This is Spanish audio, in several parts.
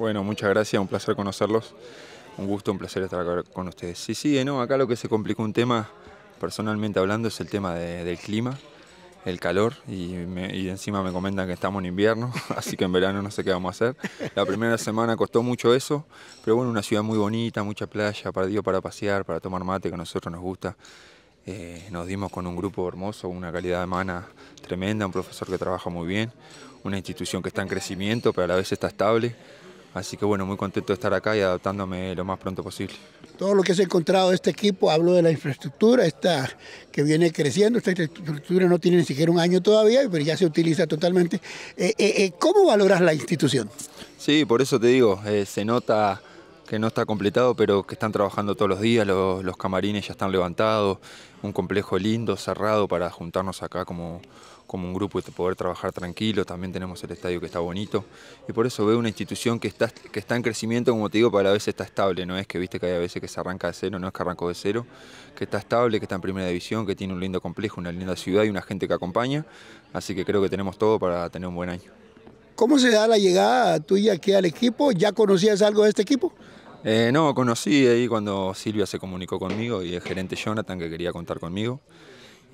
Bueno, muchas gracias, un placer conocerlos. Un gusto, un placer estar con ustedes. Sí, sí, eh, no, acá lo que se complicó un tema, personalmente hablando, es el tema del clima, el calor, y, encima me comentan que estamos en invierno, así que en verano no sé qué vamos a hacer. La primera semana costó mucho eso, pero bueno, una ciudad muy bonita, mucha playa, ir para pasear, para tomar mate, que a nosotros nos gusta. Eh, nos dimos con un grupo hermoso, una calidad de humana tremenda, un profesor que trabaja muy bien, una institución que está en crecimiento, pero a la vez está estable. Así que bueno, muy contento de estar acá y adaptándome lo más pronto posible. Todo lo que se encontrado de este equipo, hablo de la infraestructura, esta que viene creciendo, esta infraestructura no tiene ni siquiera un año todavía, pero ya se utiliza totalmente. Eh, eh, eh, ¿Cómo valoras la institución? Sí, por eso te digo, se nota que no está completado, pero que están trabajando todos los días, los, camarines ya están levantados, un complejo lindo, cerrado para juntarnos acá como, como un grupo y poder trabajar tranquilo, también tenemos el estadio que está bonito, y por eso veo una institución que está, que está en crecimiento, como te digo, para la vez está estable, no es que viste que hay veces que se arranca de cero, no es que arrancó de cero, que está estable, que está en primera división, que tiene un lindo complejo, una linda ciudad y una gente que acompaña, así que creo que tenemos todo para tener un buen año. ¿Cómo se da la llegada tuya aquí al equipo? ¿Ya conocías algo de este equipo? Eh, no, conocí ahí cuando Silvia se comunicó conmigo y el gerente Jonathan que quería contar conmigo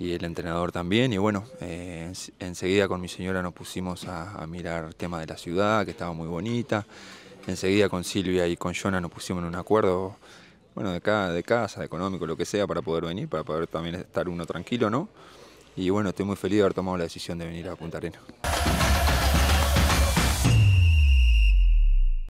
y el entrenador también. Y bueno, eh, enseguida con mi señora nos pusimos a, mirar el tema de la ciudad, que estaba muy bonita. Enseguida con Silvia y con Jonathan nos pusimos en un acuerdo, bueno, de, cada, de casa, económico, lo que sea, para poder venir, para poder también estar uno tranquilo, ¿no? Y bueno, estoy muy feliz de haber tomado la decisión de venir a Punta Arenas.